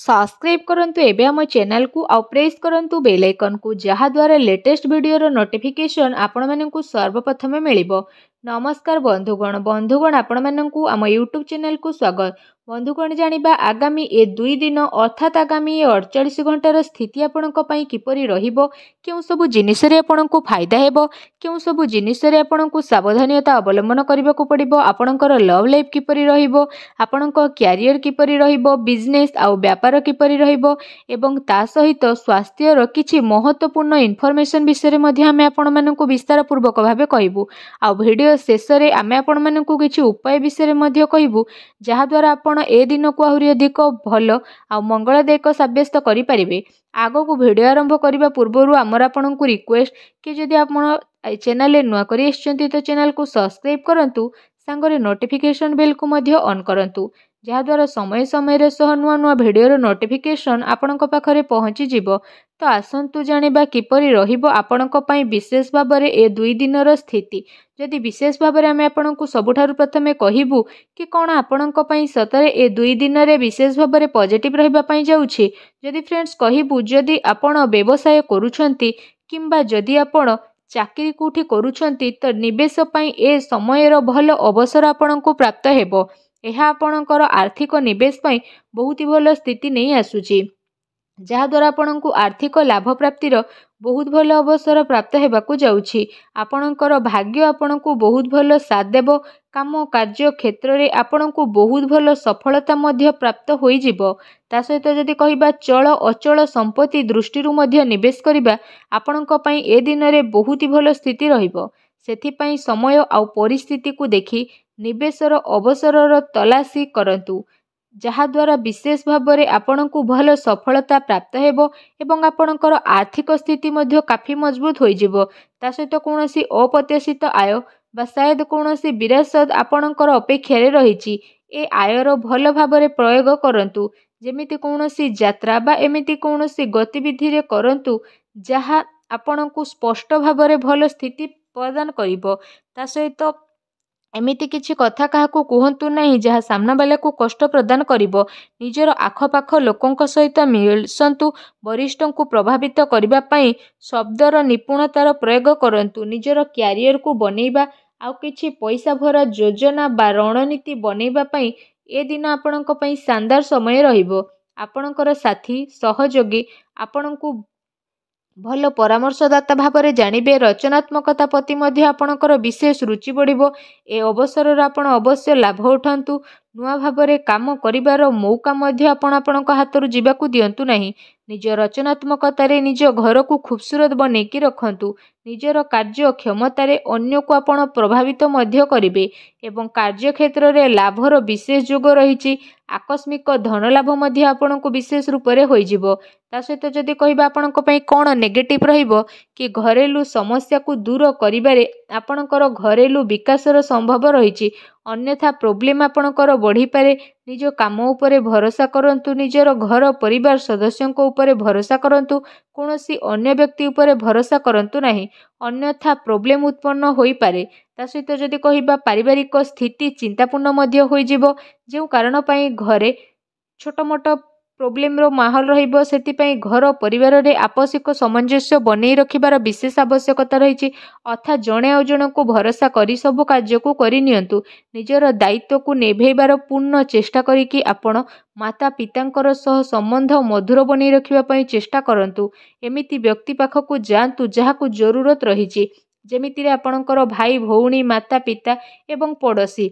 subscribe करନ୍ତୁ ଏବେ ଆମ ଚ୍ୟାନେଲକୁ ଆଉ ପ୍ରେସ୍ କରନ୍ତୁ ବେଲ୍ ଆଇକନକୁ ଯାହାଦ୍ୱାରା ଲେଟେଷ୍ଟ ଭିଡ଼ିଓର ନୋଟିଫିକେସନ୍ ଆପଣମାନଙ୍କୁ ସର୍ବପ୍ରଥମେ ମିଳିବ ନମସ୍କାର ବନ୍ଧୁଗଣ ବନ୍ଧୁଗଣ ଆପଣମାନଙ୍କୁ ଆମ ୟୁଟ୍ୟୁବ୍ ଚ୍ୟାନେଲକୁ ସ୍ୱାଗତ ବନ୍ଧୁଗଣ ଜାଣିବା ଆଗାମୀ ଏ ଦୁଇ ଦିନ ଅର୍ଥାତ୍ ଆଗାମୀ ଏ ଅଡ଼ଚାଳିଶ ଘଣ୍ଟାର ସ୍ଥିତି ଆପଣଙ୍କ ପାଇଁ କିପରି ରହିବ କେଉଁ ସବୁ ଜିନିଷରେ ଆପଣଙ୍କୁ ଫାଇଦା ହେବ କେଉଁ ସବୁ ଜିନିଷରେ ଆପଣଙ୍କୁ ସାବଧାନୀୟତା ଅବଲମ୍ବନ କରିବାକୁ ପଡ଼ିବ ଆପଣଙ୍କର ଲଭ୍ ଲାଇଫ୍ କିପରି ରହିବ ଆପଣଙ୍କ କ୍ୟାରିୟର କିପରି ରହିବ ବିଜନେସ୍ ଆଉ ବ୍ୟାପାର କିପରି ରହିବ ଏବଂ ତା ସହିତ ସ୍ୱାସ୍ଥ୍ୟର କିଛି ମହତ୍ତ୍ୱପୂର୍ଣ୍ଣ ଇନଫର୍ମେସନ୍ ବିଷୟରେ ମଧ୍ୟ ଆମେ ଆପଣମାନଙ୍କୁ ବିସ୍ତାରପୂର୍ବକ ଭାବେ କହିବୁ ଆଉ ଭିଡ଼ିଓ ଶେଷରେ ଆମେ ଆପଣମାନଙ୍କୁ କିଛି ଉପାୟ ବିଷୟରେ ମଧ୍ୟ କହିବୁ ଯାହାଦ୍ୱାରା ଆପଣ ଆପଣ ଏ ଦିନକୁ ଆହୁରି ଅଧିକ ଭଲ ଆଉ ମଙ୍ଗଳଦାୟକ ସାବ୍ୟସ୍ତ କରିପାରିବେ ଆଗକୁ ଭିଡ଼ିଓ ଆରମ୍ଭ କରିବା ପୂର୍ବରୁ ଆମର ଆପଣଙ୍କୁ ରିକ୍ୱେଷ୍ଟ କି ଯଦି ଆପଣ ଏ ଚ୍ୟାନେଲରେ ନୂଆ କରି ଆସିଛନ୍ତି ତ ଚ୍ୟାନେଲକୁ ସବସ୍କ୍ରାଇବ୍ କରନ୍ତୁ ସାଙ୍ଗରେ ନୋଟିଫିକେସନ୍ ବେଲ୍କୁ ମଧ୍ୟ ଅନ୍ କରନ୍ତୁ ଯାହାଦ୍ୱାରା ସମୟ ସମୟରେ ସହ ନୂଆ ନୂଆ ଭିଡ଼ିଓର ନୋଟିଫିକେସନ୍ ଆପଣଙ୍କ ପାଖରେ ପହଞ୍ଚିଯିବ ତ ଆସନ୍ତୁ ଜାଣିବା କିପରି ରହିବ ଆପଣଙ୍କ ପାଇଁ ବିଶେଷ ଭାବରେ ଏ ଦୁଇ ଦିନର ସ୍ଥିତି ଯଦି ବିଶେଷ ଭାବରେ ଆମେ ଆପଣଙ୍କୁ ସବୁଠାରୁ ପ୍ରଥମେ କହିବୁ କି କ'ଣ ଆପଣଙ୍କ ପାଇଁ ସତରେ ଏ ଦୁଇ ଦିନରେ ବିଶେଷ ଭାବରେ ପଜିଟିଭ୍ ରହିବା ପାଇଁ ଯାଉଛି ଯଦି ଫ୍ରେଣ୍ଡସ୍ କହିବୁ ଯଦି ଆପଣ ବ୍ୟବସାୟ କରୁଛନ୍ତି କିମ୍ବା ଯଦି ଆପଣ ଚାକିରି କେଉଁଠି କରୁଛନ୍ତି ତ ନିବେଶ ପାଇଁ ଏ ସମୟର ଭଲ ଅବସର ଆପଣଙ୍କୁ ପ୍ରାପ୍ତ ହେବ ଏହା ଆପଣଙ୍କର ଆର୍ଥିକ ନିବେଶ ପାଇଁ ବହୁତ ଭଲ ସ୍ଥିତି ନେଇ ଆସୁଛି ଯାହାଦ୍ୱାରା ଆପଣଙ୍କୁ ଆର୍ଥିକ ଲାଭ ପ୍ରାପ୍ତିର ବହୁତ ଭଲ ଅବସର ପ୍ରାପ୍ତ ହେବାକୁ ଯାଉଛି ଆପଣଙ୍କର ଭାଗ୍ୟ ଆପଣଙ୍କୁ ବହୁତ ଭଲ ସାଥ ଦେବ କାମ କାର୍ଯ୍ୟ କ୍ଷେତ୍ରରେ ଆପଣଙ୍କୁ ବହୁତ ଭଲ ସଫଳତା ମଧ୍ୟ ପ୍ରାପ୍ତ ହୋଇଯିବ ତା ସହିତ ଯଦି କହିବା ଚଳ ଅଚଳ ସମ୍ପତ୍ତି ଦୃଷ୍ଟିରୁ ମଧ୍ୟ ନିବେଶ କରିବା ଆପଣଙ୍କ ପାଇଁ ଏ ଦିନରେ ବହୁତ ଭଲ ସ୍ଥିତି ରହିବ ସେଥିପାଇଁ ସମୟ ଆଉ ପରିସ୍ଥିତିକୁ ଦେଖି ନିବେଶର ଅବସରର ତଲାସି କରନ୍ତୁ ଯାହାଦ୍ୱାରା ବିଶେଷ ଭାବରେ ଆପଣଙ୍କୁ ଭଲ ସଫଳତା ପ୍ରାପ୍ତ ହେବ ଏବଂ ଆପଣଙ୍କର ଆର୍ଥିକ ସ୍ଥିତି ମଧ୍ୟ କାଫି ମଜବୁତ ହୋଇଯିବ ତା ସହିତ କୌଣସି ଅପ୍ରତ୍ୟାଶିତ ଆୟ ବା ସାୟଦ କୌଣସି ବିରାସତ ଆପଣଙ୍କର ଅପେକ୍ଷାରେ ରହିଛି ଏ ଆୟର ଭଲ ଭାବରେ ପ୍ରୟୋଗ କରନ୍ତୁ ଯେମିତି କୌଣସି ଯାତ୍ରା ବା ଏମିତି କୌଣସି ଗତିବିଧିରେ କରନ୍ତୁ ଯାହା ଆପଣଙ୍କୁ ସ୍ପଷ୍ଟ ଭାବରେ ଭଲ ସ୍ଥିତି ପ୍ରଦାନ କରିବ ତା ସହିତ ଏମିତି କିଛି କଥା କାହାକୁ କୁହନ୍ତୁ ନାହିଁ ଯାହା ସାମ୍ନାବାଲାକୁ କଷ୍ଟ ପ୍ରଦାନ କରିବ ନିଜର ଆଖପାଖ ଲୋକଙ୍କ ସହିତ ମିଶନ୍ତୁ ବରିଷ୍ଠଙ୍କୁ ପ୍ରଭାବିତ କରିବା ପାଇଁ ଶବ୍ଦର ନିପୁଣତାର ପ୍ରୟୋଗ କରନ୍ତୁ ନିଜର କ୍ୟାରିୟରକୁ ବନେଇବା ଆଉ କିଛି ପଇସା ଭରା ଯୋଜନା ବା ରଣନୀତି ବନେଇବା ପାଇଁ ଏ ଦିନ ଆପଣଙ୍କ ପାଇଁ ଶାନଦାର ସମୟ ରହିବ ଆପଣଙ୍କର ସାଥୀ ସହଯୋଗୀ ଆପଣଙ୍କୁ ଭଲ ପରାମର୍ଶଦାତା ଭାବରେ ଜାଣିବେ ରଚନାତ୍ମକତା ପ୍ରତି ମଧ୍ୟ ଆପଣଙ୍କର ବିଶେଷ ରୁଚି ବଢ଼ିବ ଏ ଅବସରରେ ଆପଣ ଅବଶ୍ୟ ଲାଭ ଉଠାନ୍ତୁ ନୂଆ ଭାବରେ କାମ କରିବାର ମୌକା ମଧ୍ୟ ଆପଣ ଆପଣଙ୍କ ହାତରୁ ଯିବାକୁ ଦିଅନ୍ତୁ ନାହିଁ ନିଜ ରଚନାତ୍ମକତାରେ ନିଜ ଘରକୁ ଖୁବସୁରତ ବନେଇକି ରଖନ୍ତୁ ନିଜର କାର୍ଯ୍ୟ କ୍ଷମତାରେ ଅନ୍ୟକୁ ଆପଣ ପ୍ରଭାବିତ ମଧ୍ୟ କରିବେ ଏବଂ କାର୍ଯ୍ୟକ୍ଷେତ୍ରରେ ଲାଭର ବିଶେଷ ଯୋଗ ରହିଛି ଆକସ୍ମିକ ଧନଲାଭ ମଧ୍ୟ ଆପଣଙ୍କୁ ବିଶେଷ ରୂପରେ ହୋଇଯିବ ତା ସହିତ ଯଦି କହିବା ଆପଣଙ୍କ ପାଇଁ କ'ଣ ନେଗେଟିଭ୍ ରହିବ କି ଘରେଲୁ ସମସ୍ୟାକୁ ଦୂର କରିବାରେ ଆପଣଙ୍କର ଘରେଲୁ ବିକାଶର ସମ୍ଭବ ରହିଛି ଅନ୍ୟଥା ପ୍ରୋବ୍ଲେମ୍ ଆପଣଙ୍କର ବଢ଼ିପାରେ ନିଜ କାମ ଉପରେ ଭରସା କରନ୍ତୁ ନିଜର ଘର ପରିବାର ସଦସ୍ୟଙ୍କ ଉପରେ ଭରସା କରନ୍ତୁ କୌଣସି ଅନ୍ୟ ବ୍ୟକ୍ତି ଉପରେ ଭରସା କରନ୍ତୁ ନାହିଁ ଅନ୍ୟଥା ପ୍ରୋବ୍ଲେମ୍ ଉତ୍ପନ୍ନ ହୋଇପାରେ ତା ସହିତ ଯଦି କହିବା ପାରିବାରିକ ସ୍ଥିତି ଚିନ୍ତାପୂର୍ଣ୍ଣ ମଧ୍ୟ ହୋଇଯିବ ଯେଉଁ କାରଣ ପାଇଁ ଘରେ ଛୋଟମୋଟ ପ୍ରୋବ୍ଲେମର ମାହୋଲ ରହିବ ସେଥିପାଇଁ ଘର ପରିବାରରେ ଆବଶ୍ୟକ ସାମଞ୍ଜସ୍ୟ ବନେଇ ରଖିବାର ବିଶେଷ ଆବଶ୍ୟକତା ରହିଛି ଅର୍ଥାତ୍ ଜଣେ ଆଉ ଜଣଙ୍କୁ ଭରସା କରି ସବୁ କାର୍ଯ୍ୟକୁ କରିନିଅନ୍ତୁ ନିଜର ଦାୟିତ୍ୱକୁ ନିଭେଇବାର ପୂର୍ଣ୍ଣ ଚେଷ୍ଟା କରିକି ଆପଣ ମାତା ପିତାଙ୍କର ସହ ସମ୍ବନ୍ଧ ମଧୁର ବନେଇ ରଖିବା ପାଇଁ ଚେଷ୍ଟା କରନ୍ତୁ ଏମିତି ବ୍ୟକ୍ତି ପାଖକୁ ଯାଆନ୍ତୁ ଯାହାକୁ ଜରୁରତ ରହିଛି ଯେମିତିରେ ଆପଣଙ୍କର ଭାଇ ଭଉଣୀ ମାତା ପିତା ଏବଂ ପଡ଼ୋଶୀ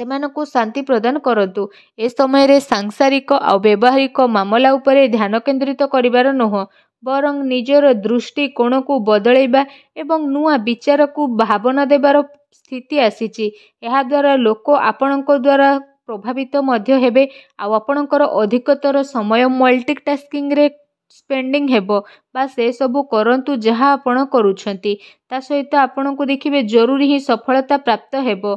ସେମାନଙ୍କୁ ଶାନ୍ତି ପ୍ରଦାନ କରନ୍ତୁ ଏ ସମୟରେ ସାଂସାରିକ ଆଉ ବ୍ୟବହାରିକ ମାମଲା ଉପରେ ଧ୍ୟାନ କେନ୍ଦ୍ରିତ କରିବାର ନୁହଁ ବରଂ ନିଜର ଦୃଷ୍ଟି କୋଣକୁ ବଦଳାଇବା ଏବଂ ନୂଆ ବିଚାରକୁ ଭାବନା ଦେବାର ସ୍ଥିତି ଆସିଛି ଏହାଦ୍ୱାରା ଲୋକ ଆପଣଙ୍କ ଦ୍ୱାରା ପ୍ରଭାବିତ ମଧ୍ୟ ହେବେ ଆଉ ଆପଣଙ୍କର ଅଧିକତର ସମୟ ମଲ୍ଟିଟାସ୍କିଂରେ ସ୍ପେଣ୍ଡିଂ ହେବ ବା ସେସବୁ କରନ୍ତୁ ଯାହା ଆପଣ କରୁଛନ୍ତି ତା ସହିତ ଆପଣଙ୍କୁ ଦେଖିବେ ଜରୁରୀ ହିଁ ସଫଳତା ପ୍ରାପ୍ତ ହେବ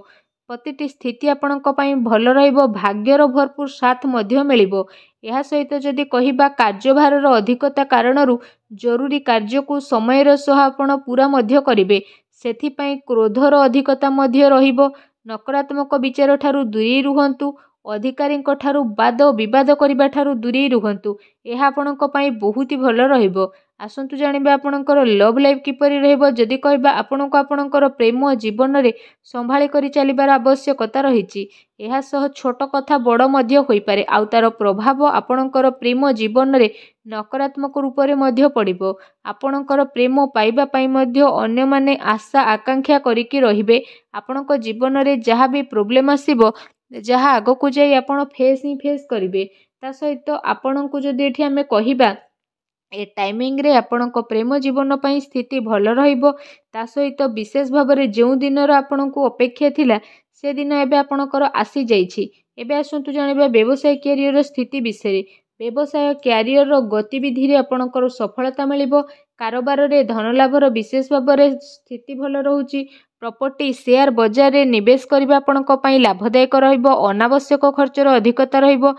ପ୍ରତିଟି ସ୍ଥିତି ଆପଣଙ୍କ ପାଇଁ ଭଲ ରହିବ ଭାଗ୍ୟର ଭରପୁର ସାଥ ମଧ୍ୟ ମିଳିବ ଏହା ସହିତ ଯଦି କହିବା କାର୍ଯ୍ୟଭାରର ଅଧିକତା କାରଣରୁ ଜରୁରୀ କାର୍ଯ୍ୟକୁ ସମୟର ସହ ଆପଣ ପୂରା ମଧ୍ୟ କରିବେ ସେଥିପାଇଁ କ୍ରୋଧର ଅଧିକତା ମଧ୍ୟ ରହିବ ନକାରାତ୍ମକ ବିଚାର ଠାରୁ ଦୂରେଇ ରୁହନ୍ତୁ ଅଧିକାରୀଙ୍କ ଠାରୁ ବାଦ ବିବାଦ କରିବା ଠାରୁ ଦୂରେଇ ରୁହନ୍ତୁ ଏହା ଆପଣଙ୍କ ପାଇଁ ବହୁତ ଭଲ ରହିବ ଆସନ୍ତୁ ଜାଣିବା ଆପଣଙ୍କର ଲଭ୍ ଲାଇଫ୍ କିପରି ରହିବ ଯଦି କହିବା ଆପଣଙ୍କୁ ଆପଣଙ୍କର ପ୍ରେମ ଜୀବନରେ ସମ୍ଭାଳି କରି ଚାଲିବାର ଆବଶ୍ୟକତା ରହିଛି ଏହା ସହ ଛୋଟ କଥା ବଡ଼ ମଧ୍ୟ ହୋଇପାରେ ଆଉ ତାର ପ୍ରଭାବ ଆପଣଙ୍କର ପ୍ରେମ ଜୀବନରେ ନକାରାତ୍ମକ ରୂପରେ ମଧ୍ୟ ପଡ଼ିବ ଆପଣଙ୍କର ପ୍ରେମ ପାଇବା ପାଇଁ ମଧ୍ୟ ଅନ୍ୟମାନେ ଆଶା ଆକାଂକ୍ଷା କରିକି ରହିବେ ଆପଣଙ୍କ ଜୀବନରେ ଯାହା ବି ପ୍ରୋବ୍ଲେମ୍ ଆସିବ ଯାହା ଆଗକୁ ଯାଇ ଆପଣ ଫେସ୍ ହିଁ ଫେସ୍ କରିବେ ତା ସହିତ ଆପଣଙ୍କୁ ଯଦି ଏଠି ଆମେ କହିବା ଏ ଟାଇମିଂରେ ଆପଣଙ୍କ ପ୍ରେମ ଜୀବନ ପାଇଁ ସ୍ଥିତି ଭଲ ରହିବ ତା ସହିତ ବିଶେଷ ଭାବରେ ଯେଉଁ ଦିନର ଆପଣଙ୍କୁ ଅପେକ୍ଷା ଥିଲା ସେଦିନ ଏବେ ଆପଣଙ୍କର ଆସିଯାଇଛି ଏବେ ଆସନ୍ତୁ ଜାଣିବା ବ୍ୟବସାୟ କ୍ୟାରିୟରର ସ୍ଥିତି ବିଷୟରେ ବ୍ୟବସାୟ କ୍ୟାରିୟରର ଗତିବିଧିରେ ଆପଣଙ୍କର ସଫଳତା ମିଳିବ କାରବାରରେ ଧନଲାଭର ବିଶେଷ ଭାବରେ ସ୍ଥିତି ଭଲ ରହୁଛି ପ୍ରପର୍ଟି ସେୟାର ବଜାରରେ ନିବେଶ କରିବା ଆପଣଙ୍କ ପାଇଁ ଲାଭଦାୟକ ରହିବ ଅନାବଶ୍ୟକ ଖର୍ଚ୍ଚର ଅଧିକତା ରହିବ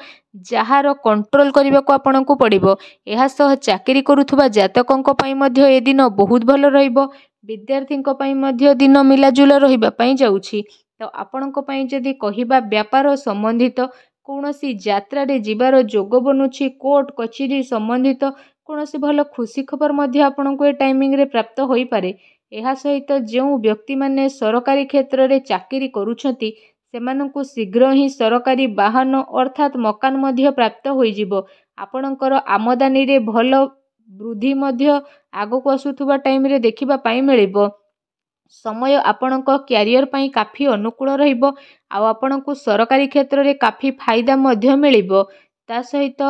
ଯାହାର କଣ୍ଟ୍ରୋଲ କରିବାକୁ ଆପଣଙ୍କୁ ପଡ଼ିବ ଏହା ସହ ଚାକିରି କରୁଥିବା ଜାତକଙ୍କ ପାଇଁ ମଧ୍ୟ ଏ ଦିନ ବହୁତ ଭଲ ରହିବ ବିଦ୍ୟାର୍ଥୀଙ୍କ ପାଇଁ ମଧ୍ୟ ଦିନ ମିଲାଜୁଲା ରହିବା ପାଇଁ ଯାଉଛି ତ ଆପଣଙ୍କ ପାଇଁ ଯଦି କହିବା ବ୍ୟାପାର ସମ୍ବନ୍ଧିତ କୌଣସି ଯାତ୍ରାରେ ଯିବାର ଯୋଗ ବନୁଛି କୋର୍ଟ କଚେରୀ ସମ୍ବନ୍ଧିତ କୌଣସି ଭଲ ଖୁସି ଖବର ମଧ୍ୟ ଆପଣଙ୍କୁ ଏ ଟାଇମିଂରେ ପ୍ରାପ୍ତ ହୋଇପାରେ ଏହା ସହିତ ଯେଉଁ ବ୍ୟକ୍ତିମାନେ ସରକାରୀ କ୍ଷେତ୍ରରେ ଚାକିରି କରୁଛନ୍ତି ସେମାନଙ୍କୁ ଶୀଘ୍ର ହିଁ ସରକାରୀ ବାହନ ଅର୍ଥାତ୍ ମକାନ ମଧ୍ୟ ପ୍ରାପ୍ତ ହୋଇଯିବ ଆପଣଙ୍କର ଆମଦାନୀରେ ଭଲ ବୃଦ୍ଧି ମଧ୍ୟ ଆଗକୁ ଆସୁଥିବା ଟାଇମ୍ରେ ଦେଖିବା ପାଇଁ ମିଳିବ ସମୟ ଆପଣଙ୍କ କ୍ୟାରିୟର ପାଇଁ କାଫି ଅନୁକୂଳ ରହିବ ଆଉ ଆପଣଙ୍କୁ ସରକାରୀ କ୍ଷେତ୍ରରେ କାଫି ଫାଇଦା ମଧ୍ୟ ମିଳିବ ତା ସହିତ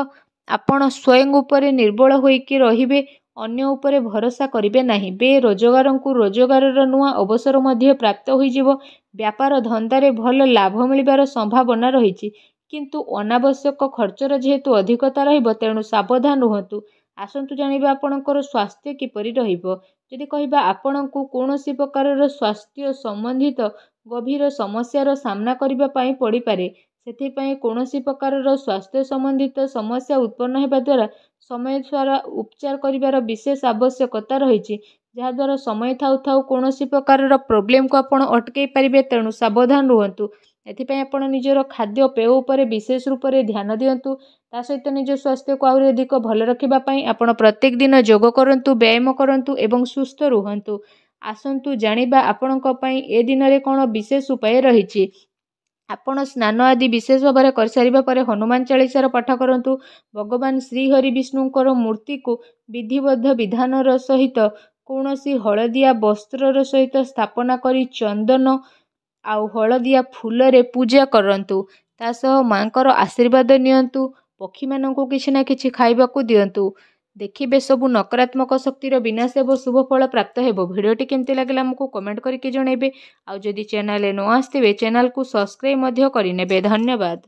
ଆପଣ ସ୍ୱୟଂ ଉପରେ ନିର୍ବଳ ହୋଇକି ରହିବେ ଅନ୍ୟ ଉପରେ ଭରସା କରିବେ ନାହିଁ ବେରୋଜଗାରଙ୍କୁ ରୋଜଗାରର ନୂଆ ଅବସର ମଧ୍ୟ ପ୍ରାପ୍ତ ହୋଇଯିବ ବ୍ୟାପାର ଧନ୍ଦାରେ ଭଲ ଲାଭ ମିଳିବାର ସମ୍ଭାବନା ରହିଛି କିନ୍ତୁ ଅନାବଶ୍ୟକ ଖର୍ଚ୍ଚର ଯେହେତୁ ଅଧିକତା ରହିବ ତେଣୁ ସାବଧାନ ରୁହନ୍ତୁ ଆସନ୍ତୁ ଜାଣିବା ଆପଣଙ୍କର ସ୍ୱାସ୍ଥ୍ୟ କିପରି ରହିବ ଯଦି କହିବା ଆପଣଙ୍କୁ କୌଣସି ପ୍ରକାରର ସ୍ୱାସ୍ଥ୍ୟ ସମ୍ବନ୍ଧିତ ଗଭୀର ସମସ୍ୟାର ସାମ୍ନା କରିବା ପାଇଁ ପଡ଼ିପାରେ ସେଥିପାଇଁ କୌଣସି ପ୍ରକାରର ସ୍ୱାସ୍ଥ୍ୟ ସମ୍ବନ୍ଧିତ ସମସ୍ୟା ଉତ୍ପନ୍ନ ହେବା ଦ୍ୱାରା ସମୟ ସାରା ଉପଚାର କରିବାର ବିଶେଷ ଆବଶ୍ୟକତା ରହିଛି ଯାହାଦ୍ୱାରା ସମୟ ଥାଉ ଥାଉ କୌଣସି ପ୍ରକାରର ପ୍ରୋବ୍ଲେମ୍କୁ ଆପଣ ଅଟକେଇ ପାରିବେ ତେଣୁ ସାବଧାନ ରୁହନ୍ତୁ ଏଥିପାଇଁ ଆପଣ ନିଜର ଖାଦ୍ୟପେୟ ଉପରେ ବିଶେଷ ରୂପରେ ଧ୍ୟାନ ଦିଅନ୍ତୁ ତା ସହିତ ନିଜ ସ୍ୱାସ୍ଥ୍ୟକୁ ଆହୁରି ଅଧିକ ଭଲ ରଖିବା ପାଇଁ ଆପଣ ପ୍ରତ୍ୟେକ ଦିନ ଯୋଗ କରନ୍ତୁ ବ୍ୟାୟାମ କରନ୍ତୁ ଏବଂ ସୁସ୍ଥ ରୁହନ୍ତୁ ଆସନ୍ତୁ ଜାଣିବା ଆପଣଙ୍କ ପାଇଁ ଏ ଦିନରେ କ'ଣ ବିଶେଷ ଉପାୟ ରହିଛି ଆପଣ ସ୍ନାନ ଆଦି ବିଶେଷ ଭାବରେ କରିସାରିବା ପରେ ହନୁମାନ ଚାଳିଶାର ପାଠ କରନ୍ତୁ ଭଗବାନ ଶ୍ରୀହରି ବିଷ୍ଣୁଙ୍କର ମୂର୍ତ୍ତିକୁ ବିଧିବଦ୍ଧ ବିଧାନର ସହିତ କୌଣସି ହଳଦିଆ ବସ୍ତ୍ରର ସହିତ ସ୍ଥାପନା କରି ଚନ୍ଦନ ଆଉ ହଳଦିଆ ଫୁଲରେ ପୂଜା କରନ୍ତୁ ତା ସହ ମାଆଙ୍କର ଆଶୀର୍ବାଦ ନିଅନ୍ତୁ ପକ୍ଷୀମାନଙ୍କୁ କିଛି ନା କିଛି ଖାଇବାକୁ ଦିଅନ୍ତୁ देखिए सबू नकारात्मक शक्तिर विनाश हो शुभफल प्राप्त हो लगे आमको कमेंट करके जनइबे आदि चैनल नुआ आसते चेल्क सब्सक्राइब करे धन्यवाद